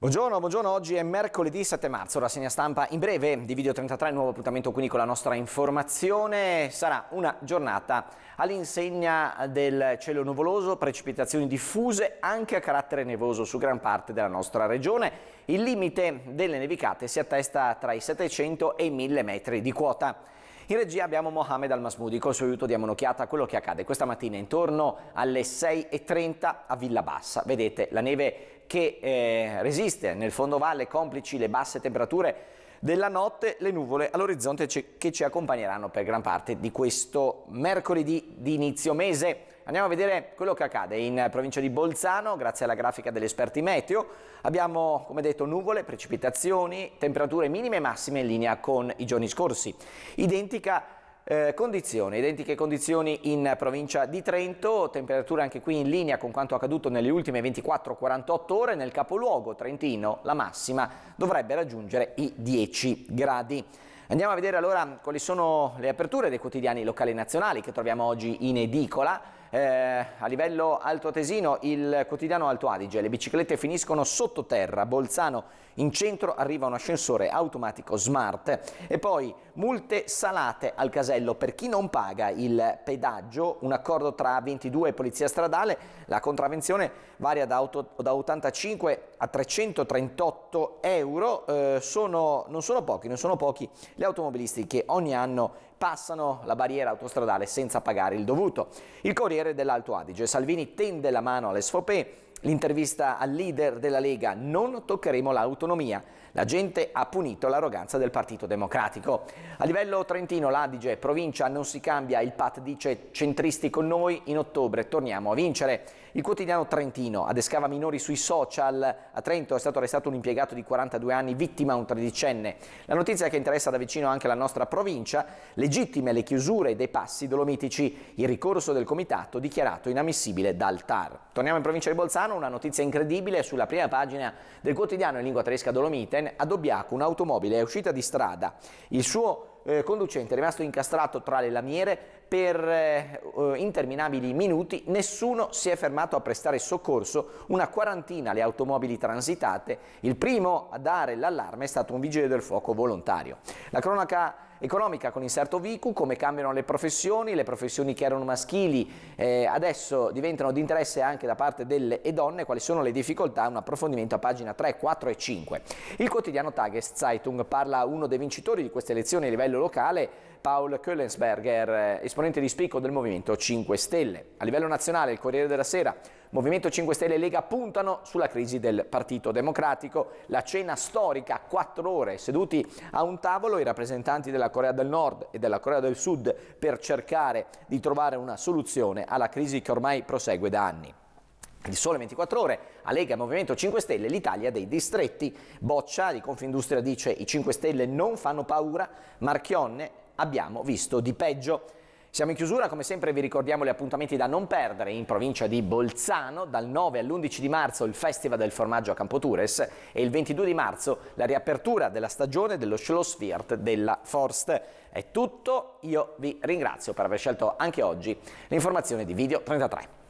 Buongiorno, buongiorno, oggi è mercoledì 7 marzo, rassegna stampa in breve di Video 33, nuovo appuntamento quindi con la nostra informazione, sarà una giornata all'insegna del cielo nuvoloso, precipitazioni diffuse anche a carattere nevoso su gran parte della nostra regione, il limite delle nevicate si attesta tra i 700 e i 1000 metri di quota. In regia abbiamo Mohamed Al-Masmoudi, il suo aiuto diamo un'occhiata a quello che accade questa mattina intorno alle 6.30 a Villa Bassa. Vedete la neve che eh, resiste nel fondovalle, complici le basse temperature della notte, le nuvole all'orizzonte che ci accompagneranno per gran parte di questo mercoledì di inizio mese. Andiamo a vedere quello che accade in provincia di Bolzano, grazie alla grafica degli esperti meteo. Abbiamo, come detto, nuvole, precipitazioni, temperature minime e massime in linea con i giorni scorsi. Identica eh, condizioni, identiche condizioni in provincia di Trento, temperature anche qui in linea con quanto accaduto nelle ultime 24-48 ore nel capoluogo trentino, la massima dovrebbe raggiungere i 10 gradi. Andiamo a vedere allora quali sono le aperture dei quotidiani locali nazionali che troviamo oggi in edicola eh, a livello altoatesino il quotidiano Alto Adige, le biciclette finiscono sottoterra, Bolzano in centro arriva un ascensore automatico smart e poi multe salate al casello per chi non paga il pedaggio, un accordo tra 22 e Polizia Stradale, la contravvenzione varia da, 8, da 85 a 338 euro, eh, sono, non sono pochi, non sono pochi gli automobilisti che ogni anno passano la barriera autostradale senza pagare il dovuto. Il Corriere dell'Alto Adige, Salvini tende la mano alle Sfopè, L'intervista al leader della Lega, non toccheremo l'autonomia. La gente ha punito l'arroganza del Partito Democratico. A livello trentino, l'Adige, provincia, non si cambia, il PAT dice centristi con noi, in ottobre torniamo a vincere. Il quotidiano trentino ad escava minori sui social, a Trento è stato arrestato un impiegato di 42 anni, vittima un tredicenne. La notizia che interessa da vicino anche la nostra provincia, legittime le chiusure dei passi dolomitici, il ricorso del comitato dichiarato inammissibile dal TAR. Torniamo in provincia di Bolzano Bolzano una notizia incredibile sulla prima pagina del quotidiano in lingua tedesca Dolomiten. A Dobbiaco un'automobile è uscita di strada. Il suo eh, conducente è rimasto incastrato tra le lamiere per eh, eh, interminabili minuti, nessuno si è fermato a prestare soccorso, una quarantina le automobili transitate, il primo a dare l'allarme è stato un vigile del fuoco volontario. La cronaca economica con inserto VICU, come cambiano le professioni, le professioni che erano maschili eh, adesso diventano di interesse anche da parte delle donne, quali sono le difficoltà, un approfondimento a pagina 3, 4 e 5. Il quotidiano Tageszeitung parla a uno dei vincitori di queste elezioni a livello locale, Paul Köhlensberger, eh, esponente di spicco del Movimento 5 Stelle. A livello nazionale il Corriere della Sera Movimento 5 Stelle e Lega puntano sulla crisi del Partito Democratico. La cena storica, quattro ore seduti a un tavolo i rappresentanti della Corea del Nord e della Corea del Sud per cercare di trovare una soluzione alla crisi che ormai prosegue da anni. Il sole 24 ore, a Lega Movimento 5 Stelle, l'Italia dei distretti. Boccia di Confindustria dice i 5 Stelle non fanno paura, Marchionne abbiamo visto di peggio. Siamo in chiusura, come sempre vi ricordiamo gli appuntamenti da non perdere in provincia di Bolzano, dal 9 all'11 di marzo il Festival del Formaggio a Campotures e il 22 di marzo la riapertura della stagione dello Schlosswirt della Forst. È tutto, io vi ringrazio per aver scelto anche oggi l'informazione di Video 33.